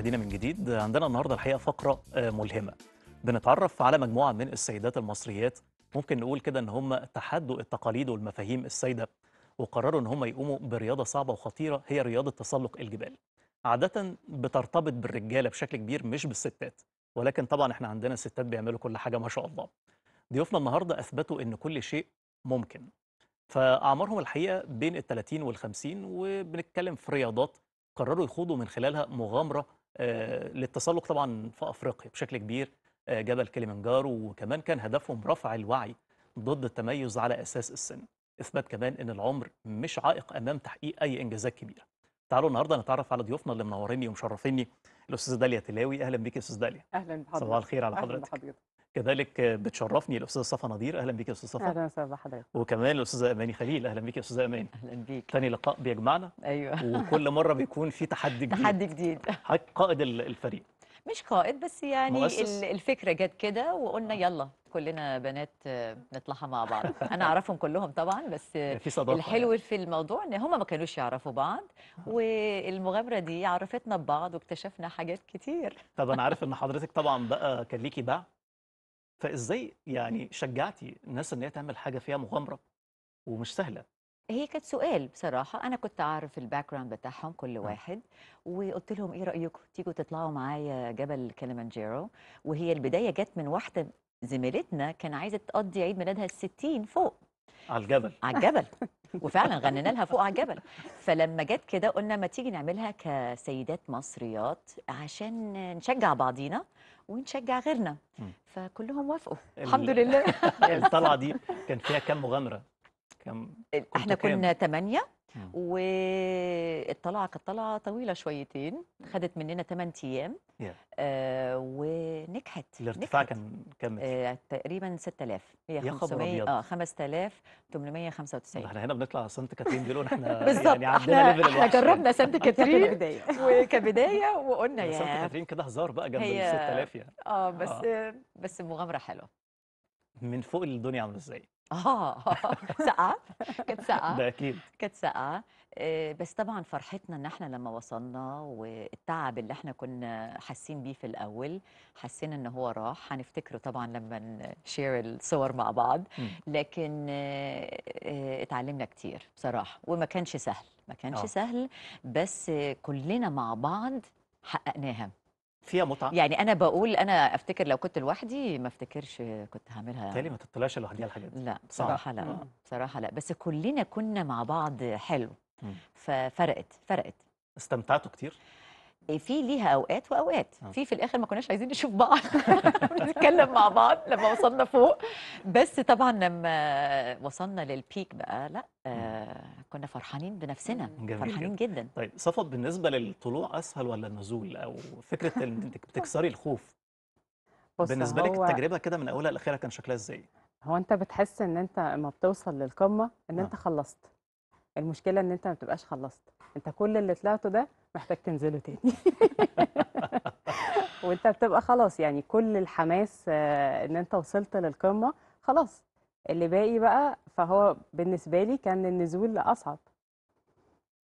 مشاهدينا من جديد عندنا النهارده الحقيقه فقره آه، ملهمه بنتعرف على مجموعه من السيدات المصريات ممكن نقول كده ان هم تحدوا التقاليد والمفاهيم السيده وقرروا ان هم يقوموا برياضه صعبه وخطيره هي رياضه تسلق الجبال عاده بترتبط بالرجاله بشكل كبير مش بالستات ولكن طبعا احنا عندنا ستات بيعملوا كل حاجه ما شاء الله ضيوفنا النهارده اثبتوا ان كل شيء ممكن فاعمارهم الحقيقه بين ال 30 وال 50 وبنتكلم في رياضات قرروا يخوضوا من خلالها مغامره آه، للتسلق طبعا في افريقيا بشكل كبير آه، جبل كليمنجارو وكمان كان هدفهم رفع الوعي ضد التميز على اساس السن اثبات كمان ان العمر مش عائق امام تحقيق اي انجازات كبيره تعالوا النهارده نتعرف على ضيوفنا اللي منوريني ومشرفيني الاستاذه داليا تلاوي اهلا بك يا استاذ داليا اهلا بحضرتك صباح الخير على حضرتك, أهلاً بحضرتك. كذلك بتشرفني الاستاذه صفا نظير اهلا بك يا استاذه صفا اهلا وسهلا بحضرتك وكمان الاستاذه اماني خليل اهلا بك يا استاذه اماني اهلا بيك ثاني لقاء بيجمعنا ايوه وكل مره بيكون في تحدي جديد تحدي جديد حضرتك قائد الفريق مش قائد بس يعني مؤسس. الفكره جت كده وقلنا آه. يلا كلنا بنات نطلعها مع بعض انا اعرفهم كلهم طبعا بس يعني في صداقة الحلو يعني. في الموضوع ان هم ما كانوش يعرفوا بعض آه. والمغامره دي عرفتنا ببعض واكتشفنا حاجات كتير طب انا عارف ان حضرتك طبعا بقى كان ليكي باع فازاي يعني شجعتي الناس ان هي تعمل حاجه فيها مغامره ومش سهله هي كانت سؤال بصراحة أنا كنت أعرف الباك جراوند بتاعهم كل آه. واحد وقلت لهم إيه رأيكم تيجوا تطلعوا معايا جبل كليمانجيرو وهي البداية جت من واحدة زميلتنا كان عايزة تقضي عيد ميلادها الستين فوق على الجبل على الجبل وفعلا غنينا لها فوق على الجبل فلما جت كده قلنا ما تيجي نعملها كسيدات مصريات عشان نشجع بعضينا ونشجع غيرنا فكلهم وافقوا الحمد لله الطلعه دي كان فيها كم مغامره كم احنا كنا ثمانيه والطلعه كانت طلعه طويله شويتين خدت مننا 8 ايام آه ونجحت الارتفاع كان كم آه تقريبا 6000 هي 500 اه 5895 احنا هنا بنطلع سانت كاترين دول احنا بالظبط يعني عندنا ليفل احنا جربنا يعني. سانت كاترين وكبدايه وقلنا يعني سانت كاترين كده هزار بقى جنب ال 6000 يعني اه بس آه. بس مغامره حلوه من فوق الدنيا عامله ازاي اه سقعة كانت سقعة ده اكيد كانت سقعة آه، بس طبعا فرحتنا ان احنا لما وصلنا والتعب اللي احنا كنا حاسين بيه في الاول حسينا ان هو راح هنفتكره طبعا لما نشير الصور مع بعض لكن آه، آه، اتعلمنا كتير بصراحة وما كانش سهل ما كانش أوه. سهل بس كلنا مع بعض حققناها فيها متعه يعني انا بقول انا افتكر لو كنت لوحدي ما افتكرش كنت هعملها تالي ما تطلعش على الحاجات دي لا بصراحه لا بصراحه لا بس كلنا كنا مع بعض حلو ففرقت فرقت استمتعتوا كتير إيه، في ليها اوقات واوقات آه. في في الاخر ما كناش عايزين نشوف بعض نتكلم مع بعض لما وصلنا فوق بس طبعا لما وصلنا للبيك بقى لا آه، كنا فرحانين بنفسنا فرحانين جدا, طيب صفت بالنسبه للطلوع اسهل ولا النزول او فكره انك بتكسري الخوف بالنسبه لك التجربه كده من اولها لاخرها كان شكلها ازاي هو انت بتحس ان انت لما بتوصل للقمه ان انت آه. خلصت المشكله ان انت ما بتبقاش خلصت انت كل اللي طلعته ده محتاج تنزله تاني وانت بتبقى خلاص يعني كل الحماس آه، ان انت وصلت للقمه خلاص اللي باقي بقى فهو بالنسبه لي كان النزول اصعب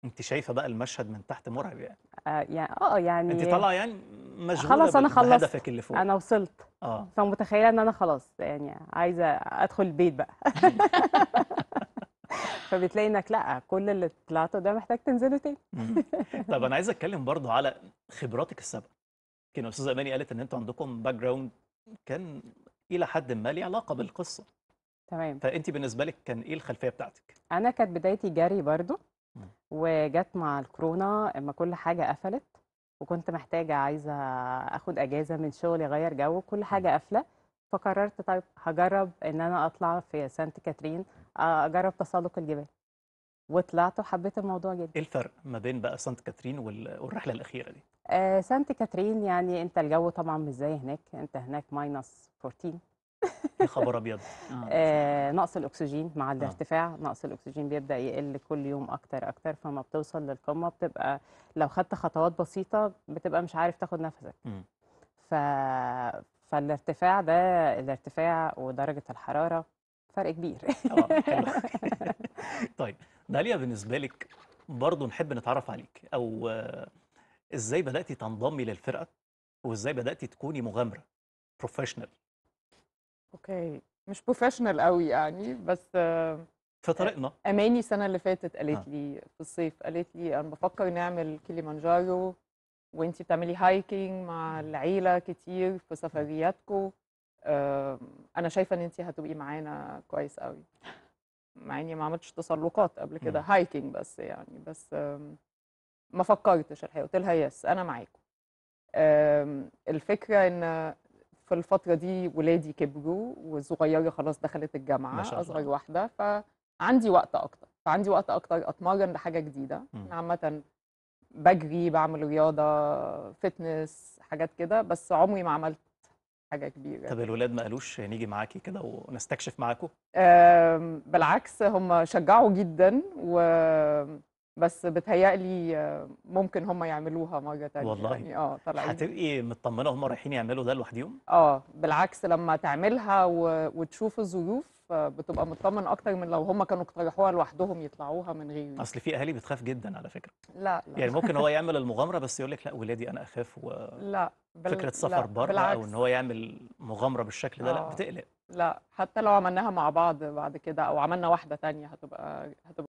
انت شايفه بقى المشهد من تحت مرعب يعني اه يعني اه يعني انت طالعه يعني مشغوله خلاص انا خلصت اللي فوق انا وصلت اه فمتخيله ان انا خلاص يعني عايزه ادخل البيت بقى فبتلاقي انك لا كل اللي طلعته ده محتاج تنزله تاني طب انا عايز اتكلم برضه على خبراتك السابقه يمكن الاستاذه اماني قالت ان انتوا عندكم باك جراوند كان الى حد ما لي علاقه بالقصه تمام فانت بالنسبه لك كان ايه الخلفيه بتاعتك انا كانت بدايتي جري برضه وجت مع الكورونا اما كل حاجه قفلت وكنت محتاجه عايزه اخد اجازه من شغلي اغير جو كل حاجه قافله فقررت طيب هجرب ان انا اطلع في سانت كاترين آه، اجرب تسلق الجبال وطلعت وحبيت الموضوع جدا ايه الفرق ما بين بقى سانت كاترين والرحله الاخيره دي آه سانت كاترين يعني انت الجو طبعا مش زي هناك انت هناك ماينس 14 يا خبر ابيض آه. آه نقص الاكسجين مع آه. الارتفاع نقص الاكسجين بيبدا يقل كل يوم اكتر اكتر فما بتوصل للقمه بتبقى لو خدت خطوات بسيطه بتبقى مش عارف تاخد نفسك ف... فالارتفاع ده الارتفاع ودرجة الحرارة فرق كبير اه طيب داليا بالنسبة لك برضه نحب نتعرف عليك أو إزاي بدأتي تنضمي للفرقة وإزاي بدأتي تكوني مغامرة بروفيشنال اوكي مش بروفيشنال قوي يعني بس في طريقنا اماني السنه اللي فاتت قالت آه. لي في الصيف قالت لي انا بفكر نعمل كيليمانجارو وانتي بتعملي هايكنج مع العيله كتير في سفرياتكم انا شايفه ان انتي هتبقي معانا كويس قوي مع اني ما عملتش تسلقات قبل كده هايكنج بس يعني بس ما فكرتش الحقيقه قلت لها يس انا معاكم الفكره ان في الفتره دي ولادي كبروا والصغيره خلاص دخلت الجامعه اصغر واحده فعندي وقت اكتر فعندي وقت اكتر اتمرن لحاجه جديده عامه بجري بعمل رياضه فتنس حاجات كده بس عمري ما عملت حاجه كبيره طب يعني. الولاد ما قالوش نيجي معاكي كده ونستكشف معاكم بالعكس هم شجعوا جدا و بس بتهيألي ممكن هم يعملوها مرة ثانيه والله يعني اه طلعين هتبقي مطمنة هم رايحين يعملوا ده لوحديهم؟ اه بالعكس لما تعملها و... وتشوف الظروف بتبقى مطمن اكتر من لو هم كانوا اقترحوها لوحدهم يطلعوها من غيري اصل في اهالي بتخاف جدا على فكره لا, لا. يعني ممكن هو يعمل المغامره بس يقول لك لا ولادي انا اخاف و... لا بال... فكره سفر بره او ان هو يعمل مغامره بالشكل ده آه. لا بتقلق لا حتى لو عملناها مع بعض بعد كده او عملنا واحده ثانيه هتبقى هتبقى